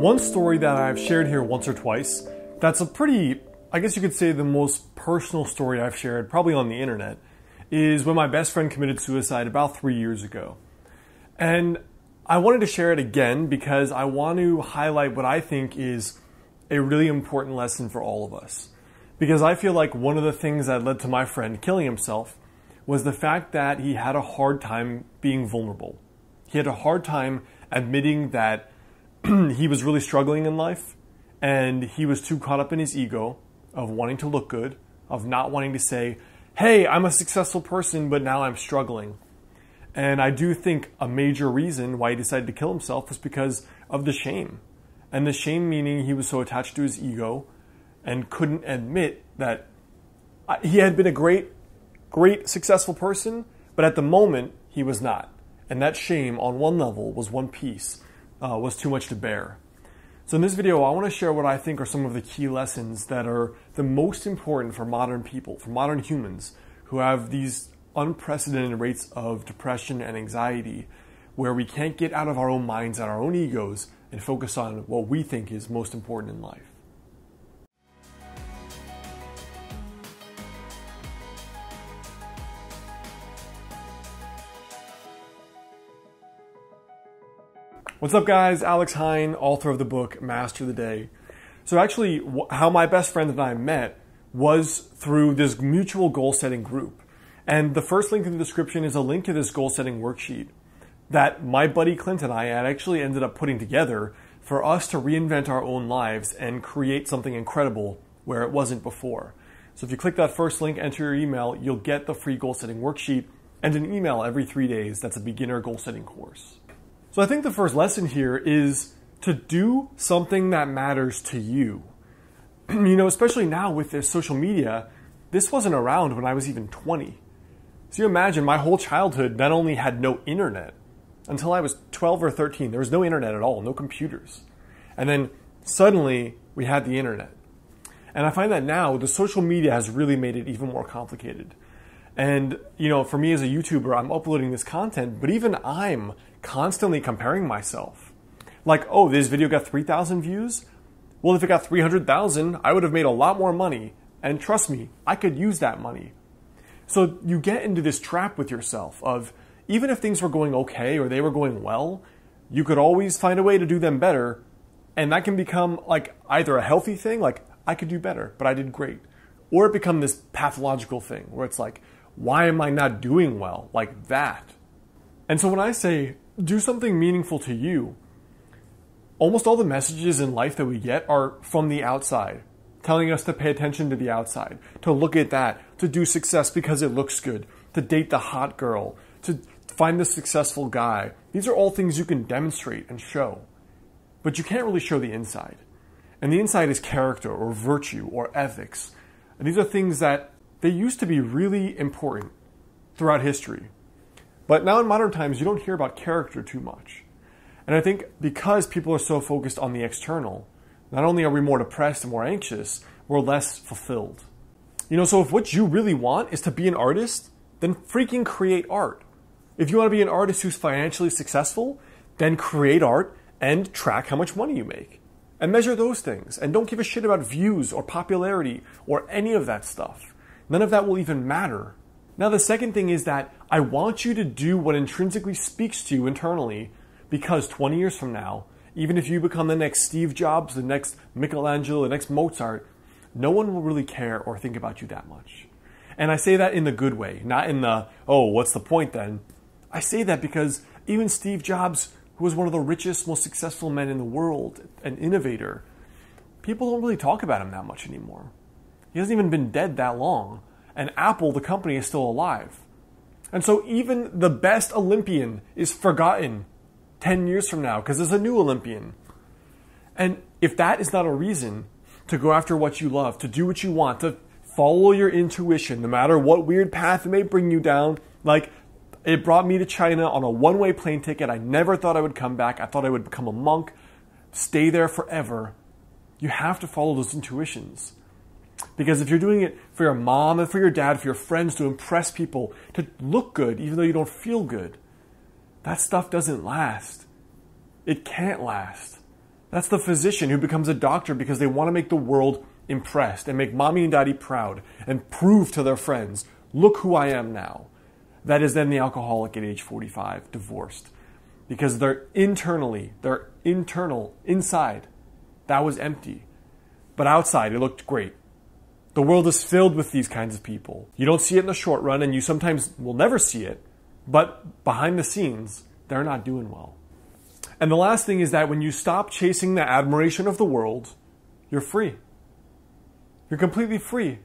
One story that I've shared here once or twice, that's a pretty, I guess you could say, the most personal story I've shared, probably on the internet, is when my best friend committed suicide about three years ago. And I wanted to share it again because I want to highlight what I think is a really important lesson for all of us. Because I feel like one of the things that led to my friend killing himself was the fact that he had a hard time being vulnerable. He had a hard time admitting that he was really struggling in life and he was too caught up in his ego of wanting to look good, of not wanting to say, hey, I'm a successful person, but now I'm struggling. And I do think a major reason why he decided to kill himself was because of the shame. And the shame meaning he was so attached to his ego and couldn't admit that uh, he had been a great, great successful person, but at the moment he was not. And that shame on one level was one piece uh, was too much to bear. So in this video, I want to share what I think are some of the key lessons that are the most important for modern people, for modern humans who have these unprecedented rates of depression and anxiety where we can't get out of our own minds and our own egos and focus on what we think is most important in life. What's up, guys? Alex Hine, author of the book Master the Day. So, actually, how my best friend and I met was through this mutual goal setting group. And the first link in the description is a link to this goal setting worksheet that my buddy Clint and I had actually ended up putting together for us to reinvent our own lives and create something incredible where it wasn't before. So, if you click that first link, enter your email, you'll get the free goal setting worksheet and an email every three days that's a beginner goal setting course. So I think the first lesson here is to do something that matters to you. you know, especially now with this social media, this wasn't around when I was even 20. So you imagine my whole childhood not only had no internet, until I was 12 or 13, there was no internet at all, no computers. And then suddenly we had the internet. And I find that now the social media has really made it even more complicated. And, you know, for me as a YouTuber, I'm uploading this content, but even I'm constantly comparing myself. Like, oh, this video got 3,000 views? Well, if it got 300,000, I would have made a lot more money. And trust me, I could use that money. So you get into this trap with yourself of even if things were going okay or they were going well, you could always find a way to do them better. And that can become like either a healthy thing, like I could do better, but I did great, or it become this pathological thing where it's like, why am I not doing well? Like that. And so when I say do something meaningful to you, almost all the messages in life that we get are from the outside, telling us to pay attention to the outside, to look at that, to do success because it looks good, to date the hot girl, to find the successful guy. These are all things you can demonstrate and show. But you can't really show the inside. And the inside is character or virtue or ethics. And these are things that they used to be really important throughout history. But now in modern times, you don't hear about character too much. And I think because people are so focused on the external, not only are we more depressed and more anxious, we're less fulfilled. You know, so if what you really want is to be an artist, then freaking create art. If you want to be an artist who's financially successful, then create art and track how much money you make. And measure those things. And don't give a shit about views or popularity or any of that stuff none of that will even matter. Now, the second thing is that I want you to do what intrinsically speaks to you internally because 20 years from now, even if you become the next Steve Jobs, the next Michelangelo, the next Mozart, no one will really care or think about you that much. And I say that in the good way, not in the, oh, what's the point then? I say that because even Steve Jobs, who was one of the richest, most successful men in the world, an innovator, people don't really talk about him that much anymore. He hasn't even been dead that long. And Apple, the company, is still alive. And so even the best Olympian is forgotten 10 years from now because there's a new Olympian. And if that is not a reason to go after what you love, to do what you want, to follow your intuition, no matter what weird path it may bring you down, like it brought me to China on a one way plane ticket. I never thought I would come back. I thought I would become a monk, stay there forever. You have to follow those intuitions. Because if you're doing it for your mom and for your dad, for your friends, to impress people, to look good, even though you don't feel good, that stuff doesn't last. It can't last. That's the physician who becomes a doctor because they want to make the world impressed and make mommy and daddy proud and prove to their friends, look who I am now. That is then the alcoholic at age 45, divorced. Because they're internally, their internal, inside, that was empty. But outside, it looked great. The world is filled with these kinds of people. You don't see it in the short run, and you sometimes will never see it, but behind the scenes, they're not doing well. And the last thing is that when you stop chasing the admiration of the world, you're free. You're completely free.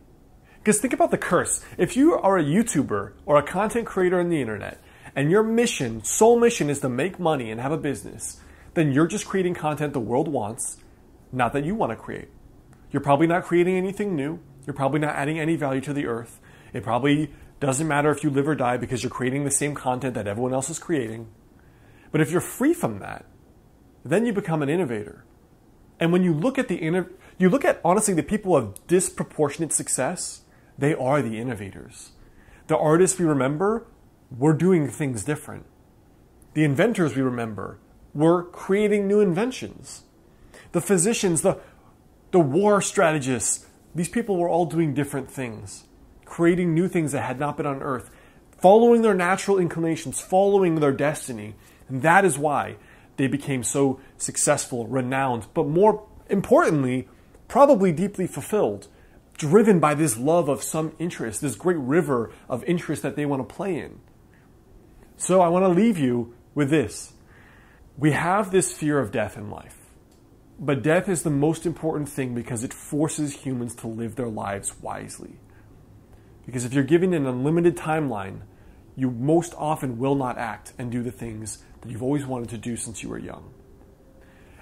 Because think about the curse. If you are a YouTuber or a content creator on the internet, and your mission, sole mission, is to make money and have a business, then you're just creating content the world wants, not that you want to create. You're probably not creating anything new. You're probably not adding any value to the earth. It probably doesn't matter if you live or die because you're creating the same content that everyone else is creating. But if you're free from that, then you become an innovator. And when you look at the inno- you look at honestly the people of disproportionate success, they are the innovators. The artists we remember were doing things different. The inventors we remember were creating new inventions. The physicians, the the war strategists, these people were all doing different things, creating new things that had not been on earth, following their natural inclinations, following their destiny. And that is why they became so successful, renowned, but more importantly, probably deeply fulfilled, driven by this love of some interest, this great river of interest that they want to play in. So I want to leave you with this. We have this fear of death in life. But death is the most important thing because it forces humans to live their lives wisely. Because if you're given an unlimited timeline, you most often will not act and do the things that you've always wanted to do since you were young.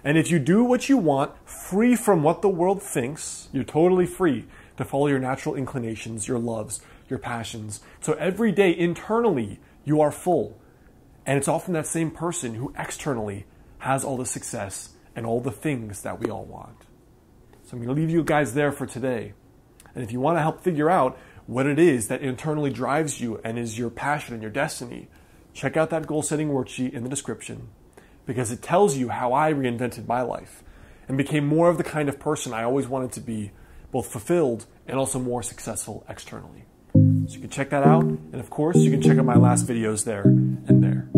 And if you do what you want, free from what the world thinks, you're totally free to follow your natural inclinations, your loves, your passions. So every day internally, you are full. And it's often that same person who externally has all the success and all the things that we all want. So I'm going to leave you guys there for today. And if you want to help figure out what it is that internally drives you and is your passion and your destiny, check out that goal setting worksheet in the description because it tells you how I reinvented my life and became more of the kind of person I always wanted to be, both fulfilled and also more successful externally. So you can check that out. And of course, you can check out my last videos there and there.